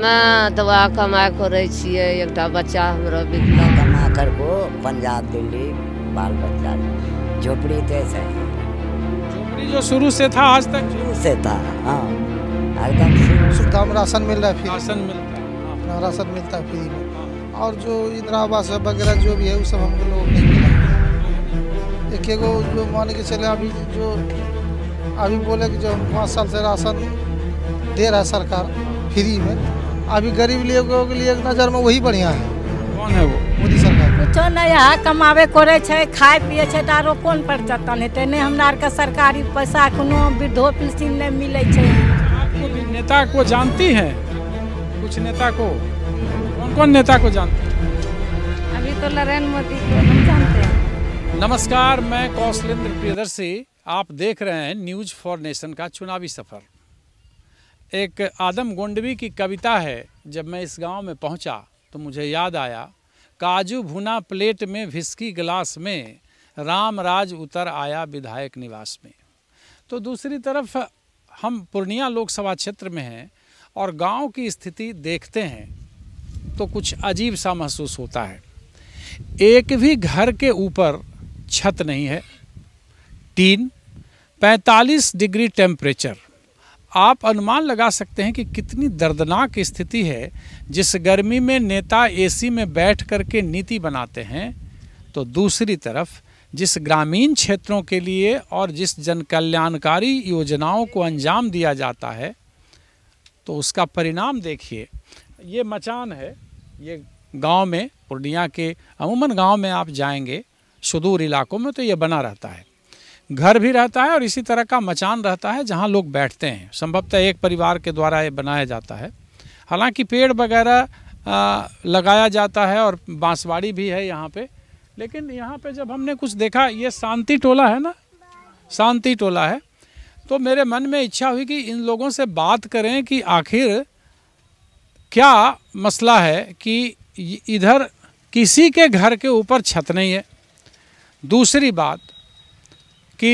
मैं दवा कमा कर एक बच्चा हमारा बिकला कमा कर को पंजाब दिल्ली बाल बच्चा झोपड़ी तो ऐसा है झोपड़ी जो शुरू से था आज तक शुरू से था हाँ हरदम सुविधा में राशन मिल रहा है फिर राशन मिलता है हाँ। राशन मिलता है फिर में हाँ। और जो इंदिरा आवास वगैरह जो भी है वो सब हम लोग नहीं एक एगो जो मान के चले अभी जो अभी बोले कि जो पाँच साल से राशन दे रहा है सरकार फ्री में अभी गरीब लोगों के लिए नज़र में वही बढ़िया है कौन है वो मोदी सरकार कुछ नहीं है हाँ, कमावे करे खाए पिए आरो कोन प्रचतन नहीं हमारे के सरकारी पैसा को वृद्धो पेंशन नहीं मिले आपको नेता को जानती है कुछ नेता को कौन कौन नेता को जानती है अभी तो नरेंद्र मोदी को हम जानते हैं नमस्कार मैं कौशलेंद्र प्रियदर्शी आप देख रहे हैं न्यूज फॉर नेशन का चुनावी सफर एक आदम गोंडवी की कविता है जब मैं इस गांव में पहुंचा तो मुझे याद आया काजू भुना प्लेट में भिस्की गिलास में राम राज उतर आया विधायक निवास में तो दूसरी तरफ हम पूर्णिया लोकसभा क्षेत्र में हैं और गांव की स्थिति देखते हैं तो कुछ अजीब सा महसूस होता है एक भी घर के ऊपर छत नहीं है तीन 45 डिग्री टेम्परेचर आप अनुमान लगा सकते हैं कि कितनी दर्दनाक स्थिति है जिस गर्मी में नेता एसी में बैठ कर के नीति बनाते हैं तो दूसरी तरफ जिस ग्रामीण क्षेत्रों के लिए और जिस जन कल्याणकारी योजनाओं को अंजाम दिया जाता है तो उसका परिणाम देखिए ये मचान है ये गांव में पूर्णिया के अमूमन गांव में आप जाएंगे सुदूर इलाकों में तो ये बना रहता है घर भी रहता है और इसी तरह का मचान रहता है जहाँ लोग बैठते हैं संभवतः एक परिवार के द्वारा ये बनाया जाता है हालांकि पेड़ वगैरह लगाया जाता है और बांसवाड़ी भी है यहाँ पे लेकिन यहाँ पे जब हमने कुछ देखा ये शांति टोला है ना शांति टोला है तो मेरे मन में इच्छा हुई कि इन लोगों से बात करें कि आखिर क्या मसला है कि इधर किसी के घर के ऊपर छत नहीं है दूसरी बात कि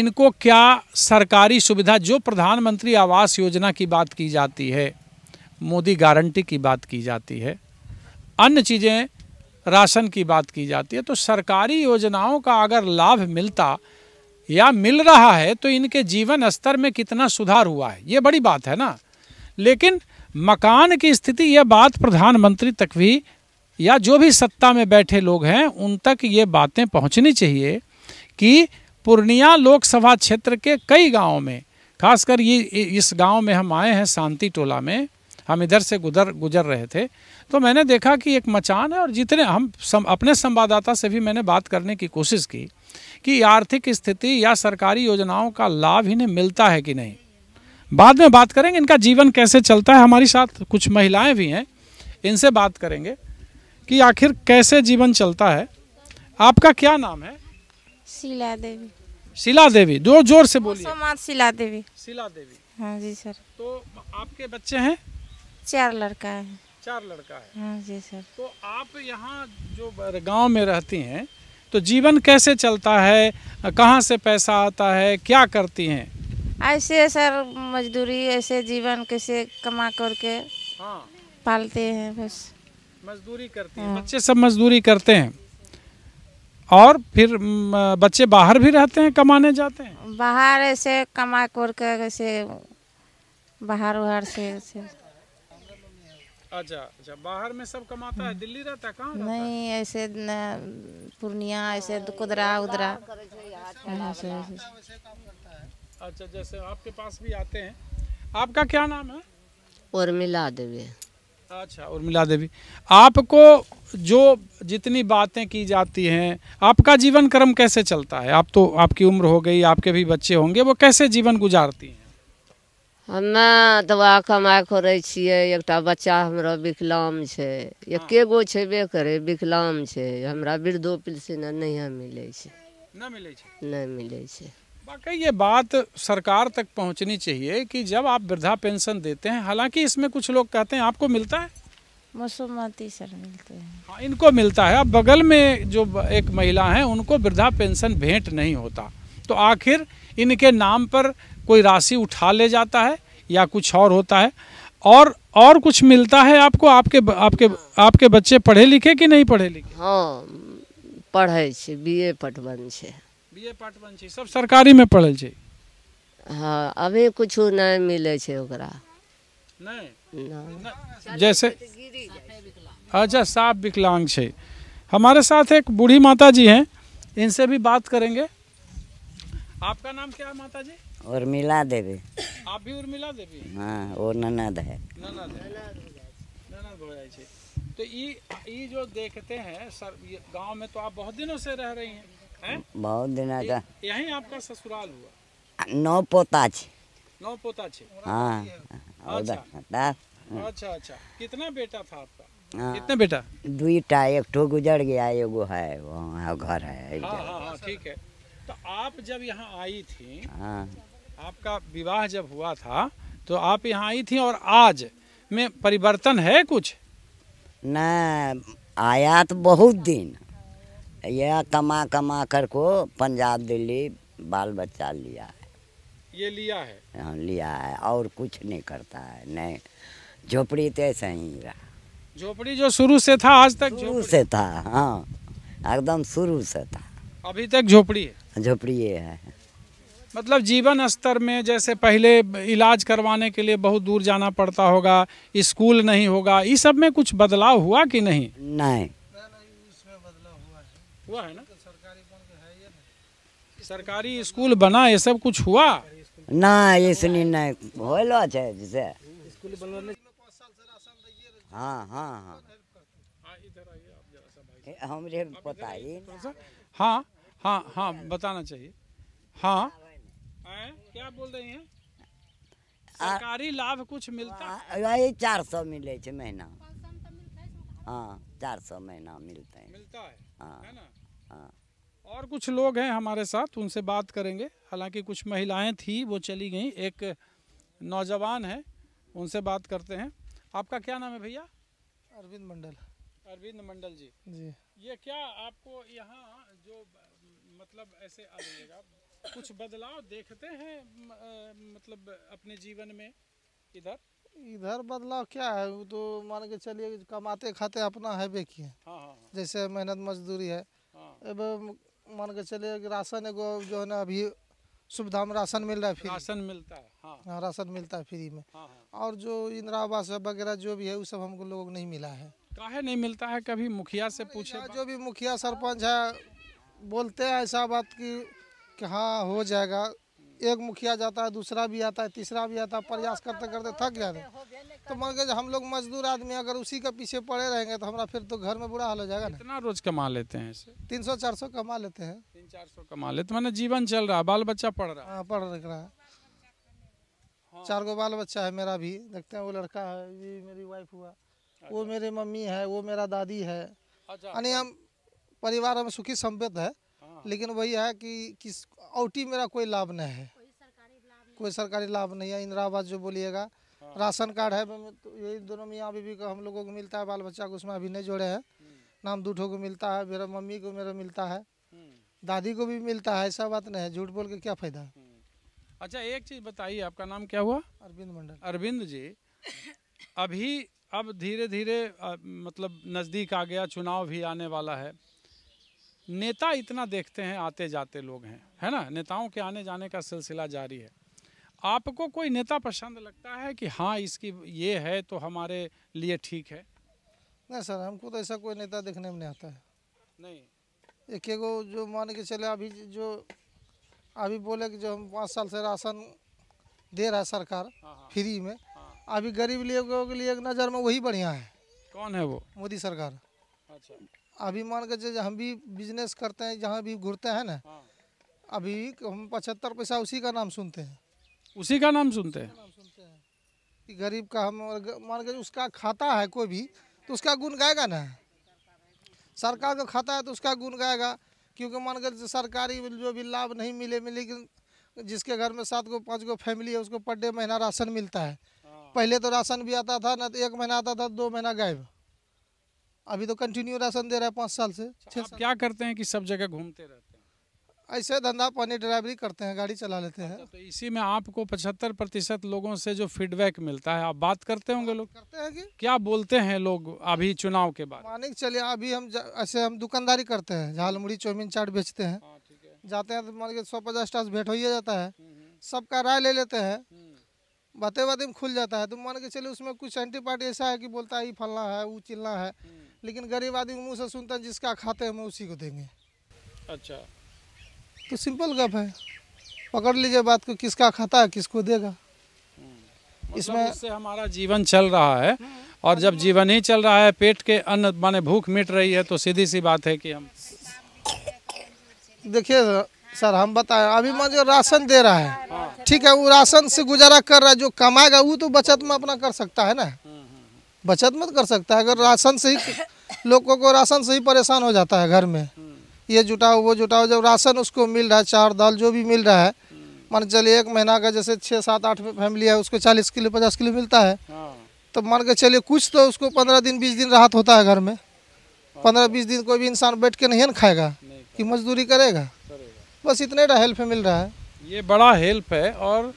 इनको क्या सरकारी सुविधा जो प्रधानमंत्री आवास योजना की बात की जाती है मोदी गारंटी की बात की जाती है अन्य चीज़ें राशन की बात की जाती है तो सरकारी योजनाओं का अगर लाभ मिलता या मिल रहा है तो इनके जीवन स्तर में कितना सुधार हुआ है ये बड़ी बात है ना लेकिन मकान की स्थिति यह बात प्रधानमंत्री तक भी या जो भी सत्ता में बैठे लोग हैं उन तक ये बातें पहुंचनी चाहिए कि पूर्णिया लोकसभा क्षेत्र के कई गाँव में खासकर ये इस गांव में हम आए हैं शांति टोला में हम इधर से गुजर गुजर रहे थे तो मैंने देखा कि एक मचान है और जितने हम सम, अपने संवाददाता से भी मैंने बात करने की कोशिश की कि आर्थिक स्थिति या सरकारी योजनाओं का लाभ इन्हें मिलता है कि नहीं बाद में बात करेंगे इनका जीवन कैसे चलता है हमारे साथ कुछ महिलाएं भी हैं इनसे बात करेंगे कि आखिर कैसे जीवन चलता है आपका क्या नाम है शिला देवी शिला देवी जोर जोर से बोलिए समाज शिला देवी शिला देवी हाँ जी सर तो आपके बच्चे हैं चार लड़का है चार लड़का है हाँ जी सर तो आप यहाँ जो गांव में रहती हैं तो जीवन कैसे चलता है कहाँ से पैसा आता है क्या करती हैं ऐसे सर मजदूरी ऐसे जीवन कैसे कमा करके हाँ पालते हैं बस मजदूरी करते हैं हाँ। बच्चे सब मजदूरी करते हैं और फिर बच्चे बाहर भी रहते हैं कमाने जाते हैं बाहर ऐसे कमा कर ऐसे बाहर उहर से ऐसे अच्छा अच्छा बाहर में सब कमाता है दिल्ली रहता है कहाँ नहीं ऐसे पूर्णिया ऐसे कुदरा उदरा अच्छा, अच्छा जैसे आपके पास भी आते हैं आपका क्या नाम है उर्मिला देवी अच्छा उर्मिला देवी आपको जो जितनी बातें की जाती हैं आपका जीवन क्रम कैसे चलता है आप तो आपकी उम्र हो गई आपके भी बच्चे होंगे वो कैसे जीवन गुजारती हैं हमे दवा कमाइ करै छे एक बच्चा हमारा विकलाम छै एक गो छेबे करे विकलाम छै हमारा वृद्धो पेंशन नहीं मिले छै नहि मिलै छै नहि मिलै छै वाकई ये बात सरकार तक पहुंचनी चाहिए कि जब आप वृद्धा पेंशन देते हैं हालांकि इसमें कुछ लोग कहते हैं आपको मिलता है मसोमती सर मिलते हैं हाँ इनको मिलता है अब बगल में जो एक महिला हैं उनको वृद्धा पेंशन भेंट नहीं होता तो आखिर इनके नाम पर कोई राशि उठा ले जाता है या कुछ और होता है और और कुछ मिलता है आपको आपके आपके आपके बच्चे पढ़े लिखे कि नहीं पढ़े लिखे हाँ पढ़े बी ए पटवन से बीए पार्ट वन छे सब सरकारी में पढ़ल छे हां अभी कुछ नहीं मिले छे ओकरा नहीं जैसे अच्छा साफ विकलांग छे हमारे साथ एक बूढ़ी माता जी हैं इनसे भी बात करेंगे आपका नाम क्या है माता जी उर्मिला देवी आप भी उर्मिला देवी हाँ वो ननद है ननद ननद भौजाई जी तो ये ये जो देखते हैं सर गांव में तो आप बहुत दिनों से रह रही हैं बहुत दिन आचा यही आपका ससुराल हुआ नौ पोता छे नौ पोता छे हां अच्छा अच्छा अच्छा कितना बेटा था आपका हाँ। कितना बेटा दूटा एक ठो गुजर गया एगो है वहाँ घर है हाँ हाँ हाँ ठीक है तो आप जब यहाँ आई थी हाँ आपका विवाह जब हुआ था तो आप यहाँ आई थी और आज में परिवर्तन है कुछ ना आया तो बहुत दिन यह कमा कमा कर को पंजाब दिल्ली बाल बच्चा लिया है ये लिया है हाँ लिया है और कुछ नहीं करता है नहीं झोपड़ी तो ऐसा ही रहा झोपड़ी जो शुरू से था आज तक शुरू से था हाँ एकदम शुरू से था अभी तक झोपड़ी है झोपड़ी है मतलब जीवन स्तर में जैसे पहले इलाज करवाने के लिए बहुत दूर जाना पड़ता होगा स्कूल नहीं होगा इस सब में कुछ बदलाव हुआ कि नहीं नहीं हुआ है ना तो सरकारी तो सरकारी स्कूल बना ये सब कुछ हुआ ना ये सुनी नहीं होलो छे जैसे स्कूल बनवाने हाँ हाँ हम रे पता ही हाँ हाँ हाँ बताना चाहिए हाँ क्या बोल रही हैं सरकारी लाभ कुछ मिलता वही चार सौ मिले महीना हाँ चार सौ महीना मिलता है मिलता है हाँ और कुछ लोग हैं हमारे साथ उनसे बात करेंगे हालांकि कुछ महिलाएं थी वो चली गई एक नौजवान है उनसे बात करते हैं आपका क्या नाम है भैया अरविंद मंडल अरविंद मंडल जी जी ये क्या आपको यहाँ जो मतलब ऐसे आ कुछ बदलाव देखते हैं मतलब अपने जीवन में इधर इधर बदलाव क्या है वो तो मान के चलिए कमाते खाते अपना है बे किए हाँ, हाँ, हाँ। जैसे मेहनत मजदूरी है हाँ। मान के चलिए राशन एगो जो है ना अभी सुविधा में राशन मिल रहा है फ्री राशन मिलता है हाँ।, हाँ, राशन मिलता है फ्री में हाँ, हाँ। और जो इंदिरा आवास वगैरह जो भी है वो सब हमको लोगों को नहीं मिला है काहे नहीं मिलता है कभी मुखिया से पूछे जो भी मुखिया सरपंच है बोलते हैं ऐसा बात की कि हाँ हो जाएगा एक मुखिया जाता है दूसरा भी आता है तीसरा भी आता है प्रयास करते करते थक जाते हैं तो मान के हम लोग मजदूर आदमी अगर उसी के पीछे पड़े रहेंगे तो हमारा फिर तो घर में बुरा हाल हो जाएगा कितना रोज कमा लेते हैं इसे तीन सौ चार सौ कमा लेते हैं तीन चार सौ कमा लेते मैंने जीवन चल रहा है बाल बच्चा पढ़ रहा है हाँ पढ़ रहा है हाँ। चार गो बाल बच्चा है मेरा भी देखते हैं वो लड़का है ये मेरी वाइफ हुआ वो अच्छा। मेरी मम्मी है वो मेरा दादी है अच्छा, यानी तो हम परिवार हम सुखी सम्पेद है लेकिन वही है कि किस औटी मेरा कोई लाभ नहीं है कोई सरकारी लाभ नहीं है इंदिरा आवास जो बोलिएगा हाँ। राशन कार्ड है तो यही दोनों में अभी भी हम लोगों को मिलता है बाल बच्चा को उसमें अभी नहीं जोड़े हैं हम्म। नाम दूठों को मिलता है मेरा मम्मी को मेरा मिलता है हम्म। दादी को भी मिलता है ऐसा बात नहीं है झूठ बोल के क्या फ़ायदा हम्म। अच्छा एक चीज़ बताइए आपका नाम क्या हुआ अरविंद मंडल अरविंद जी अभी अब धीरे धीरे मतलब नज़दीक आ गया चुनाव भी आने वाला है नेता इतना देखते हैं आते जाते लोग हैं है ना नेताओं के आने जाने का सिलसिला जारी है आपको कोई नेता पसंद लगता है कि हाँ इसकी ये है तो हमारे लिए ठीक है नहीं सर हमको तो ऐसा कोई नेता देखने में नहीं आता है नहीं एक एगो जो मान के चले अभी जो अभी बोले कि जो हम पाँच साल से राशन दे रहा है सरकार हाँ, हाँ। फ्री में हाँ। अभी गरीब लोगों के लिए एक नज़र में वही बढ़िया है कौन है वो मोदी सरकार अच्छा अभी मान के जैसे हम भी बिजनेस करते हैं जहाँ भी घूरते हैं ना हाँ। अभी हम पचहत्तर पैसा उसी का नाम सुनते हैं उसी का नाम सुनते हैं गरीब का हम मान के उसका खाता है कोई भी तो उसका गुण गाएगा ना सरकार का खाता है तो उसका गुण गाएगा क्योंकि मान कर सरकारी जो भी लाभ नहीं मिले मिले लेकिन जिसके घर में सात गो पाँच गो फैमिली है उसको पर डे महीना राशन मिलता है हाँ। पहले तो राशन भी आता था ना तो एक महीना आता था दो महीना गायब अभी तो कंटिन्यू राशन दे रहा है पाँच साल से छः अच्छा, साल क्या करते हैं कि सब जगह घूमते रहते हैं ऐसे धंधा पानी ड्राइवरी करते हैं गाड़ी चला लेते हैं अच्छा, तो इसी में आपको पचहत्तर प्रतिशत लोगों से जो फीडबैक मिलता है आप बात करते होंगे लोग करते हैं कि क्या बोलते हैं लोग अभी चुनाव के बाद मानिक चलिए अभी हम ऐसे हम दुकानदारी करते हैं झालमुड़ी चौमिन चाट बेचते हैं हाँ, जाते हैं तो मान के सौ पचास टाइम भेंट हो जाता है हम्म, हम्म। सबका राय ले लेते हैं हम्म। बातें बातें में खुल जाता है तो मान के चलिए उसमें कुछ एंटी पार्टी ऐसा है कि बोलता है ये फलना है वो चिलना है लेकिन गरीब आदमी मुँह से सुनता है जिसका खाते हम उसी को देंगे अच्छा तो सिंपल गप है पकड़ लीजिए बात को किसका खाता है किसको देगा हम्म। मतलब इसमें से हमारा जीवन चल रहा है और जब जीवन ही चल रहा है पेट के अन्न माने भूख मिट रही है तो सीधी सी बात है कि हम देखिए सर हम बताए अभी मान जो राशन दे रहा है ठीक है वो राशन से गुजारा कर रहा है जो कमाएगा वो तो बचत में अपना कर सकता है ना हम्म, हम्म, बचत मत कर सकता है अगर राशन से ही लोगों को राशन से ही परेशान हो जाता है घर में ये जुटाओ वो जुटाओ जब राशन उसको मिल रहा है चार दाल जो भी मिल रहा है मान चलिए एक महीना का जैसे छः सात आठ फैमिली है उसको चालीस किलो पचास किलो मिलता है तो मान के चलिए कुछ तो उसको पंद्रह दिन बीस दिन राहत होता है घर में पंद्रह बीस दिन कोई भी इंसान बैठ के नहीं खाएगा कि मजदूरी करेगा बस इतने हेल्प मिल रहा है ये बड़ा हेल्प है और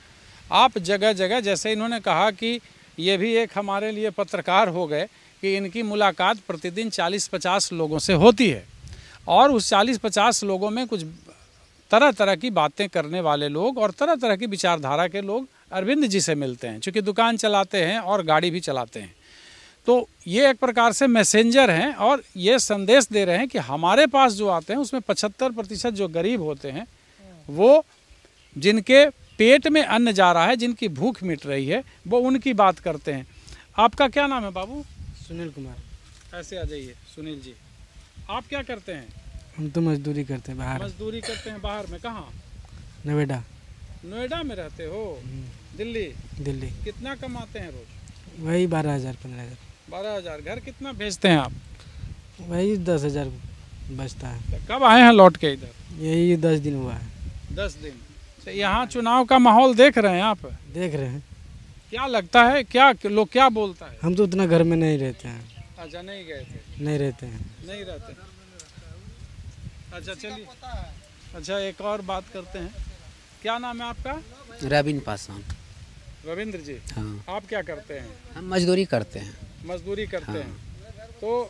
आप जगह जगह जैसे इन्होंने कहा कि ये भी एक हमारे लिए पत्रकार हो गए कि इनकी मुलाकात प्रतिदिन 40-50 लोगों से होती है और उस 40-50 लोगों में कुछ तरह तरह की बातें करने वाले लोग और तरह तरह की विचारधारा के लोग अरविंद जी से मिलते हैं चूँकि दुकान चलाते हैं और गाड़ी भी चलाते हैं तो ये एक प्रकार से मैसेंजर हैं और ये संदेश दे रहे हैं कि हमारे पास जो आते हैं उसमें पचहत्तर प्रतिशत जो गरीब होते हैं वो जिनके पेट में अन्न जा रहा है जिनकी भूख मिट रही है वो उनकी बात करते हैं आपका क्या नाम है बाबू सुनील कुमार ऐसे आ जाइए सुनील जी आप क्या करते हैं हम तो मजदूरी करते हैं बाहर मजदूरी करते हैं बाहर में कहाँ नोएडा नोएडा में रहते हो हम्म। दिल्ली दिल्ली कितना कमाते हैं रोज वही बारह हज़ार पंद्रह हज़ार बारह हज़ार घर कितना भेजते हैं आप वही दस हज़ार बचता है तो कब आए हैं लौट के इधर यही दस दिन हुआ है दस दिन अच्छा, यहाँ चुनाव का माहौल देख रहे हैं आप देख रहे हैं क्या लगता है क्या लोग क्या बोलता है हम तो उतना घर में नहीं रहते हैं अच्छा नहीं गए थे नहीं रहते हैं नहीं रहते अच्छा चलिए अच्छा एक और बात करते हैं क्या नाम है आपका रविंद्र पासवान रविंद्र जी हाँ आप क्या करते हैं हम मजदूरी करते हैं मजदूरी करते हाँ। हैं तो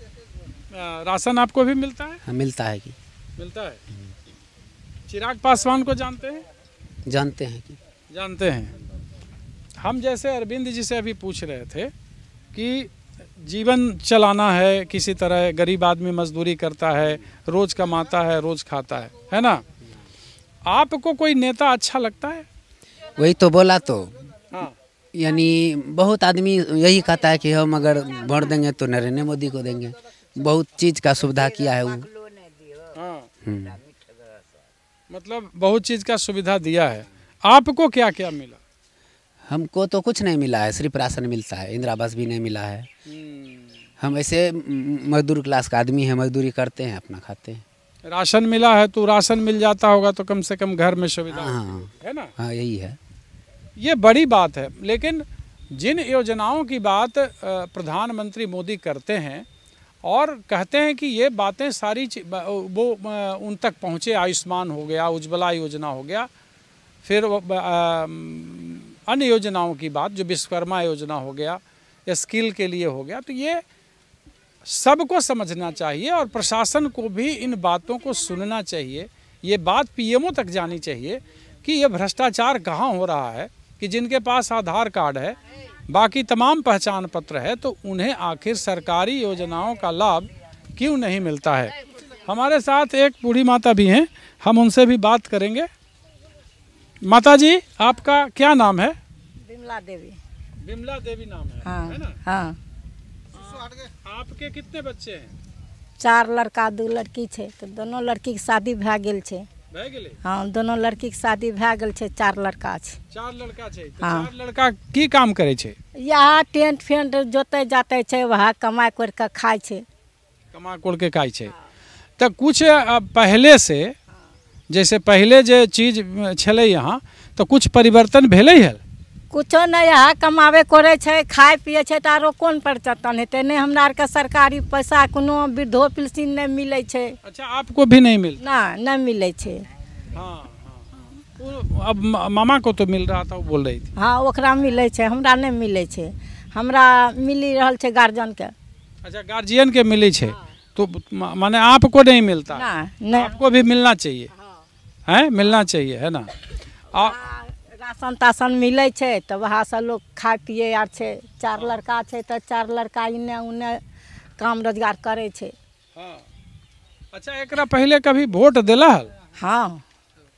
राशन आपको भी मिलता है हाँ, मिलता है कि मिलता है हम्म। चिराग पासवान को जानते हैं जानते हैं कि जानते हैं हम जैसे अरविंद जी से अभी पूछ रहे थे कि जीवन चलाना है किसी तरह गरीब आदमी मजदूरी करता है रोज़ कमाता है रोज़ खाता है है ना आपको कोई नेता अच्छा लगता है वही तो बोला तो हाँ यानी बहुत आदमी यही कहता है कि हम अगर वोट देंगे तो नरेंद्र मोदी को देंगे बहुत चीज़ का सुविधा किया है वो हाँ। हम्म। मतलब बहुत चीज़ का सुविधा दिया है आपको क्या क्या मिला हमको तो कुछ नहीं मिला है सिर्फ राशन मिलता है इंदिरा आवास भी नहीं मिला है हम्म। हम ऐसे मजदूर क्लास का आदमी है मजदूरी करते हैं अपना खाते हैं राशन मिला है तो राशन मिल जाता होगा तो कम से कम घर में सुविधा हाँ, है ना हाँ यही है ये बड़ी बात है लेकिन जिन योजनाओं की बात प्रधानमंत्री मोदी करते हैं और कहते हैं कि ये बातें सारी वो उन तक पहुँचे आयुष्मान हो गया उज्ज्वला योजना हो गया फिर अन्य योजनाओं की बात जो विश्वकर्मा योजना हो गया या स्किल के लिए हो गया तो ये सबको समझना चाहिए और प्रशासन को भी इन बातों को सुनना चाहिए ये बात पीएमओ तक जानी चाहिए कि यह भ्रष्टाचार कहाँ हो रहा है कि जिनके पास आधार कार्ड है बाकी तमाम पहचान पत्र है तो उन्हें आखिर सरकारी योजनाओं का लाभ क्यों नहीं मिलता है हमारे साथ एक बूढ़ी माता भी हैं हम उनसे भी बात करेंगे माता जी आपका क्या नाम है बिमला देवी बिमला देवी नाम है हाँ, है ना हाँ आ, आपके कितने बच्चे हैं चार लड़का दो लड़की छे तो दोनों लड़की की शादी भए हाँ दोनों लड़की की शादी भए चार लड़का छे चार लड़का छे तो हाँ। चार लड़का की काम करे छे यहाँ टेंट फेंट जोते जाते छे वहाँ कमाई कर के खाए छे कमा कोड़ के खाए छे तो कुछ पहले से जैसे पहले जो चीज छे यहाँ तो कुछ परिवर्तन भेल है कुछ नहीं है कमाबे करे खाए पिए तो आरो कोन परिवर्तन हेतै नहीं हमरा के सरकारी पैसा को वृद्धो पेंशन नहीं मिले अच्छा आपको भी नहीं मिल ना नहीं मिले हाँ, हाँ, हाँ। अब मामा को तो मिल रहा था वो बोल रही थी हाँ ओकरा मिले छे हमरा नहीं मिले छे हमरा मिली रहल छे गार्जियन के अच्छा गार्जियन के मिली छे हाँ। तो माने आपको नहीं मिलता ना, नहीं। आपको भी मिलना चाहिए है मिलना चाहिए है ना आ राशन ताशन मिलै तो वहाँ से लोग खा पिए आर छे चार लड़का छे तो चार लड़का इन्ने उन्ने काम रोजगार करे छे हाँ। अच्छा एक पहले कभी वोट दिला हल हाँ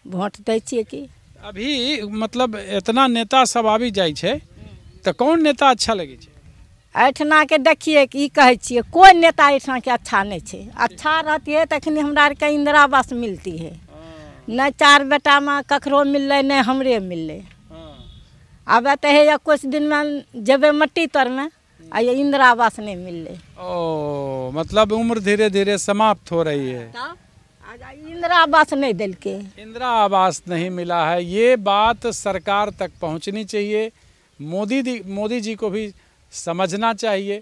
वोट दै कि अभी मतलब इतना नेता सब आ जाइ छे तो कौन नेता अच्छा छे छै के देखिए कि कहे छे कोई नेता के अच्छा नहीं छे अच्छा रहती है हमरा हमारे इंदिरा आवास मिलती है न चार बेटा में ककरो मिलल न हमरे मिलल हाँ। आब तो है कुछ दिन में जेबे मट्टी तर में आ इंदिरा आवास नहीं मिलल ओ मतलब उम्र धीरे धीरे समाप्त हो रही है इंदिरा आवास नहीं दिल के इंदिरा आवास नहीं मिला है ये बात सरकार तक पहुंचनी चाहिए मोदी दी मोदी जी को भी समझना चाहिए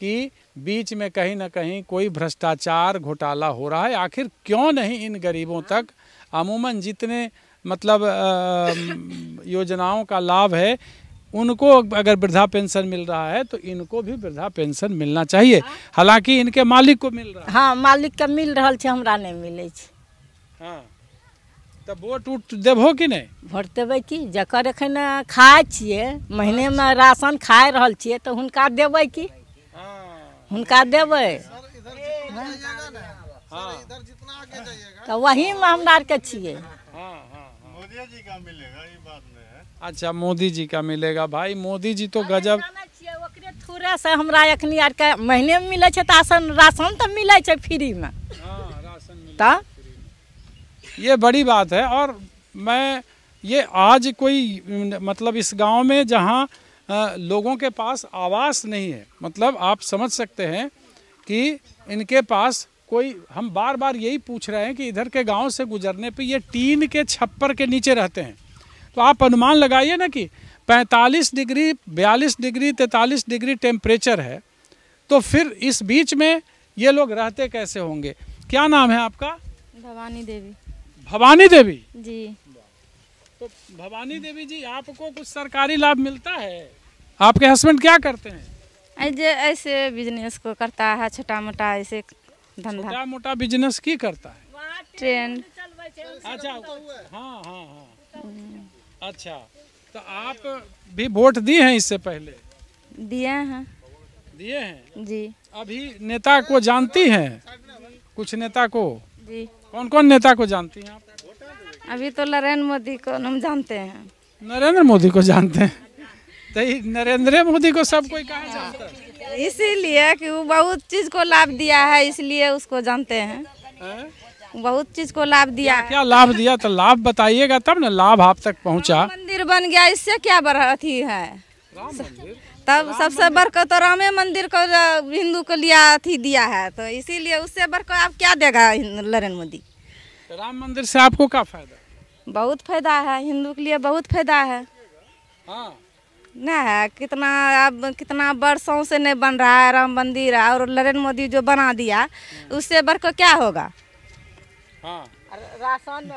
कि बीच में कहीं ना कहीं कोई भ्रष्टाचार घोटाला हो रहा है आखिर क्यों नहीं इन गरीबों तक अमूमन जितने मतलब योजनाओं का लाभ है उनको अगर वृद्धा पेंशन मिल रहा है तो इनको भी वृद्धा पेंशन मिलना चाहिए हालांकि इनके मालिक को मिल रहा हाँ मालिक का मिल रहा है हमरा नहीं मिले हाँ तो वोट उट देवो कि नहीं वोट देवे कि जकर एखन खाए छे महीने में राशन खाए रहा छे तो हुनका देवे कि हाँ। हुनका देवे हाँ। इधर जितना आगे हाँ। जाइएगा तो वही में हमरा के छिए हाँ, मोदी जी का मिलेगा ये बात में अच्छा मोदी जी का मिलेगा भाई मोदी जी तो गजब थोड़े से हमरा अखनी आर के महीने में मिले तो राशन राशन तो मिले फ्री में राशन ये बड़ी बात है और मैं ये आज कोई मतलब इस गांव में जहां लोगों के पास आवास नहीं है मतलब आप समझ सकते हैं कि इनके पास कोई हम बार बार यही पूछ रहे हैं कि इधर के गांव से गुजरने पे ये टीन के छप्पर के नीचे रहते हैं तो आप अनुमान लगाइए ना कि 45 डिग्री 42 डिग्री 43 डिग्री टेम्परेचर है तो फिर इस बीच में ये लोग रहते कैसे होंगे क्या नाम है आपका भवानी देवी भवानी देवी जी तो भवानी देवी जी आपको कुछ सरकारी लाभ मिलता है आपके हस्बैंड क्या करते हैं ऐसे बिजनेस को करता है छोटा मोटा ऐसे छोटा मोटा बिजनेस की करता है ट्रेन अच्छा हाँ हाँ हाँ अच्छा तो आप भी वोट दिए हैं इससे पहले दिए हैं दिए हैं जी अभी नेता को जानती हैं कुछ नेता को जी कौन कौन नेता को जानती हैं आप अभी तो नरेंद्र मोदी को हम जानते हैं नरेंद्र मोदी को जानते हैं तो नरेंद्र मोदी को सब कोई कहा जानता है इसीलिए कि वो बहुत चीज़ को लाभ दिया है इसलिए उसको जानते हैं है? बहुत चीज को लाभ दिया क्या, क्या लाभ दिया तो लाभ बताइएगा तब ना लाभ आप तक पहुंचा मंदिर बन गया इससे क्या अथी है तब सबसे बड़कर तो रामे मंदिर को हिंदू को लिया अथी दिया है तो इसीलिए उससे बढ़कर आप क्या देगा नरेंद्र मोदी तो राम मंदिर से आपको क्या फायदा बहुत फायदा है हिंदू के लिए बहुत फायदा है हाँ ना है कितना अब कितना वर्षों से नहीं बन रहा है राम मंदिर और नरेंद्र मोदी जो बना दिया उससे बढ़ को क्या होगा हाँ। राशन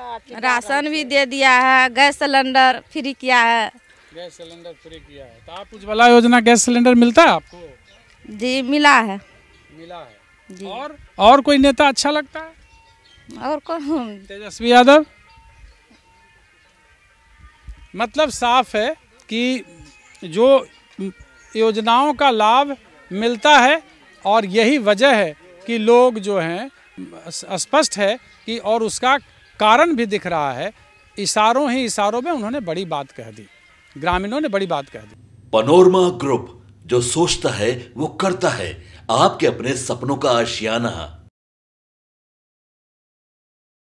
राशन भी दे दिया है गैस सिलेंडर फ्री किया है गैस सिलेंडर फ्री किया है तो आप उज्ज्वला योजना गैस सिलेंडर मिलता है आपको जी मिला है मिला है जी। और और कोई नेता अच्छा लगता है और कौन तेजस्वी यादव मतलब साफ है कि जो योजनाओं का लाभ मिलता है और यही वजह है कि लोग जो हैं स्पष्ट है कि और उसका कारण भी दिख रहा है इशारों ही इशारों में उन्होंने बड़ी बात कह दी ग्रामीणों ने बड़ी बात कह दी पनोरमा ग्रुप जो सोचता है वो करता है आपके अपने सपनों का आशियाना